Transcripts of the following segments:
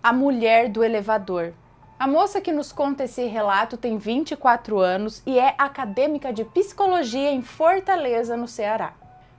A mulher do elevador. A moça que nos conta esse relato tem 24 anos e é acadêmica de psicologia em Fortaleza, no Ceará.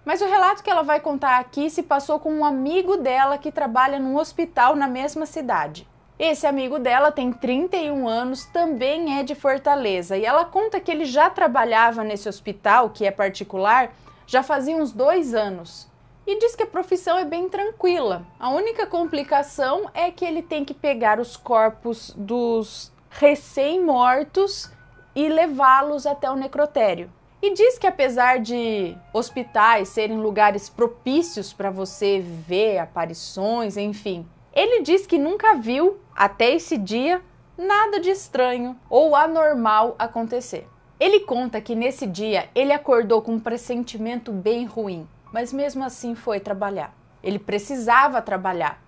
Mas o relato que ela vai contar aqui se passou com um amigo dela que trabalha num hospital na mesma cidade. Esse amigo dela tem 31 anos, também é de Fortaleza, e ela conta que ele já trabalhava nesse hospital, que é particular, já fazia uns dois anos e diz que a profissão é bem tranquila. A única complicação é que ele tem que pegar os corpos dos recém-mortos e levá-los até o necrotério. E diz que apesar de hospitais serem lugares propícios para você ver aparições, enfim, ele diz que nunca viu até esse dia nada de estranho ou anormal acontecer. Ele conta que nesse dia ele acordou com um pressentimento bem ruim mas mesmo assim foi trabalhar. Ele precisava trabalhar.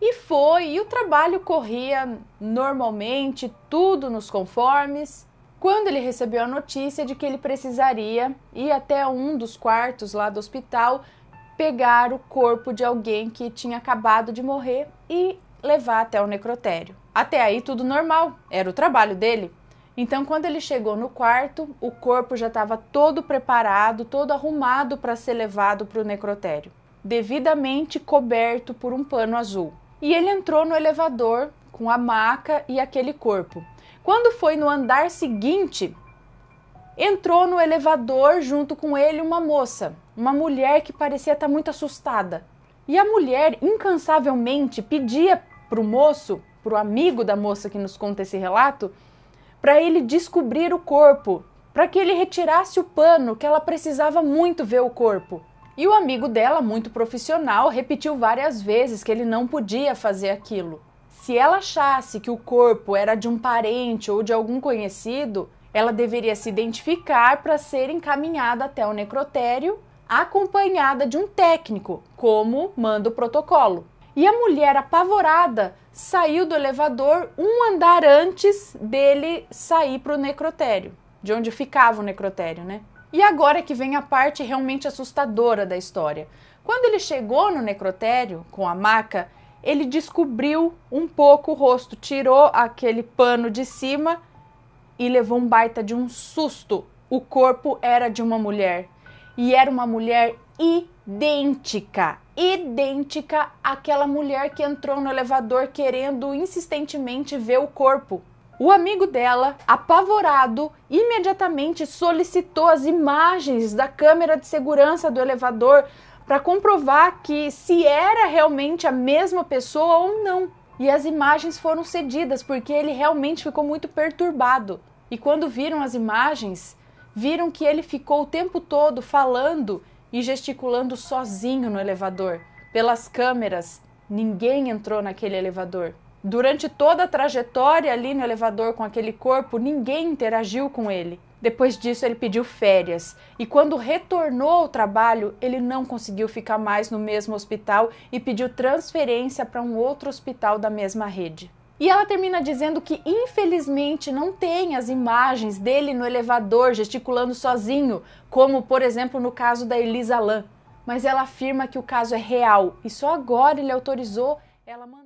E foi, e o trabalho corria normalmente, tudo nos conformes. Quando ele recebeu a notícia de que ele precisaria ir até um dos quartos lá do hospital pegar o corpo de alguém que tinha acabado de morrer e levar até o necrotério. Até aí tudo normal, era o trabalho dele. Então, quando ele chegou no quarto, o corpo já estava todo preparado, todo arrumado para ser levado para o necrotério, devidamente coberto por um pano azul. E ele entrou no elevador com a maca e aquele corpo. Quando foi no andar seguinte, entrou no elevador junto com ele uma moça, uma mulher que parecia estar muito assustada. E a mulher incansavelmente pedia para o moço, para o amigo da moça que nos conta esse relato, para ele descobrir o corpo, para que ele retirasse o pano, que ela precisava muito ver o corpo. E o amigo dela, muito profissional, repetiu várias vezes que ele não podia fazer aquilo. Se ela achasse que o corpo era de um parente ou de algum conhecido, ela deveria se identificar para ser encaminhada até o necrotério, acompanhada de um técnico, como manda o protocolo. E a mulher, apavorada, saiu do elevador um andar antes dele sair para o necrotério, de onde ficava o necrotério, né? E agora que vem a parte realmente assustadora da história. Quando ele chegou no necrotério com a maca, ele descobriu um pouco o rosto, tirou aquele pano de cima e levou um baita de um susto. O corpo era de uma mulher e era uma mulher idêntica, idêntica àquela mulher que entrou no elevador querendo insistentemente ver o corpo. O amigo dela, apavorado, imediatamente solicitou as imagens da câmera de segurança do elevador para comprovar que se era realmente a mesma pessoa ou não. E as imagens foram cedidas porque ele realmente ficou muito perturbado. E quando viram as imagens, viram que ele ficou o tempo todo falando e gesticulando sozinho no elevador. Pelas câmeras, ninguém entrou naquele elevador. Durante toda a trajetória ali no elevador com aquele corpo, ninguém interagiu com ele. Depois disso, ele pediu férias e, quando retornou ao trabalho, ele não conseguiu ficar mais no mesmo hospital e pediu transferência para um outro hospital da mesma rede. E ela termina dizendo que infelizmente não tem as imagens dele no elevador gesticulando sozinho, como por exemplo no caso da Elisa Lam. Mas ela afirma que o caso é real e só agora ele autorizou ela mandar.